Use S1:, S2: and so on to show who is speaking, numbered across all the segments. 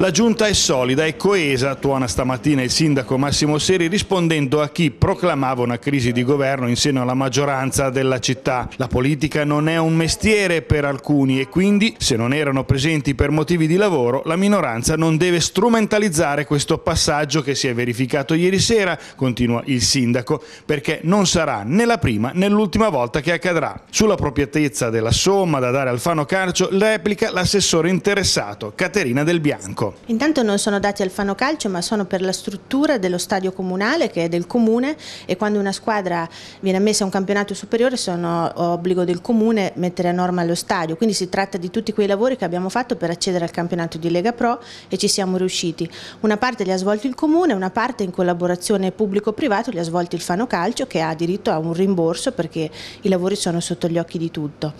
S1: La giunta è solida e coesa, tuona stamattina il sindaco Massimo Seri rispondendo a chi proclamava una crisi di governo in seno alla maggioranza della città. La politica non è un mestiere per alcuni e quindi, se non erano presenti per motivi di lavoro, la minoranza non deve strumentalizzare questo passaggio che si è verificato ieri sera, continua il sindaco, perché non sarà né la prima né l'ultima volta che accadrà. Sulla proprietezza della somma da dare al Fano Carcio replica l'assessore interessato, Caterina Del Bianco.
S2: Intanto non sono dati al Fano Calcio ma sono per la struttura dello stadio comunale che è del comune e quando una squadra viene ammessa a un campionato superiore sono obbligo del comune mettere a norma lo stadio, quindi si tratta di tutti quei lavori che abbiamo fatto per accedere al campionato di Lega Pro e ci siamo riusciti. Una parte li ha svolti il comune, una parte in collaborazione pubblico-privato li ha svolti il Fano Calcio che ha diritto a un rimborso perché i lavori sono sotto gli occhi di, tutto,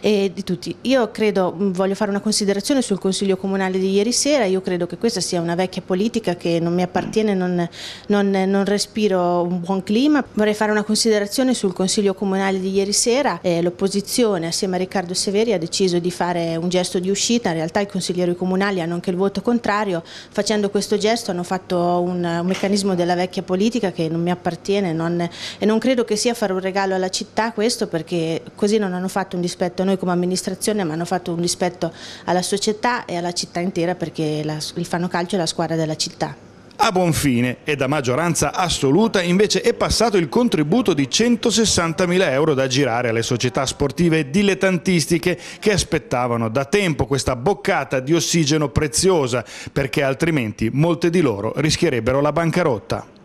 S2: di tutti. Io credo, voglio fare una considerazione sul Consiglio Comunale di ieri sera, Io io credo che questa sia una vecchia politica che non mi appartiene, non, non, non respiro un buon clima. Vorrei fare una considerazione sul Consiglio Comunale di ieri sera, eh, l'opposizione assieme a Riccardo Severi ha deciso di fare un gesto di uscita, in realtà i consiglieri comunali hanno anche il voto contrario, facendo questo gesto hanno fatto un, un meccanismo della vecchia politica che non mi appartiene non, e non credo che sia fare un regalo alla città questo perché così non hanno fatto un dispetto a noi come amministrazione ma hanno fatto un dispetto alla società e alla città intera perché la, il Fano Calcio è la squadra della città.
S1: A buon fine e da maggioranza assoluta invece è passato il contributo di 160.000 euro da girare alle società sportive dilettantistiche che aspettavano da tempo questa boccata di ossigeno preziosa perché altrimenti molte di loro rischierebbero la bancarotta.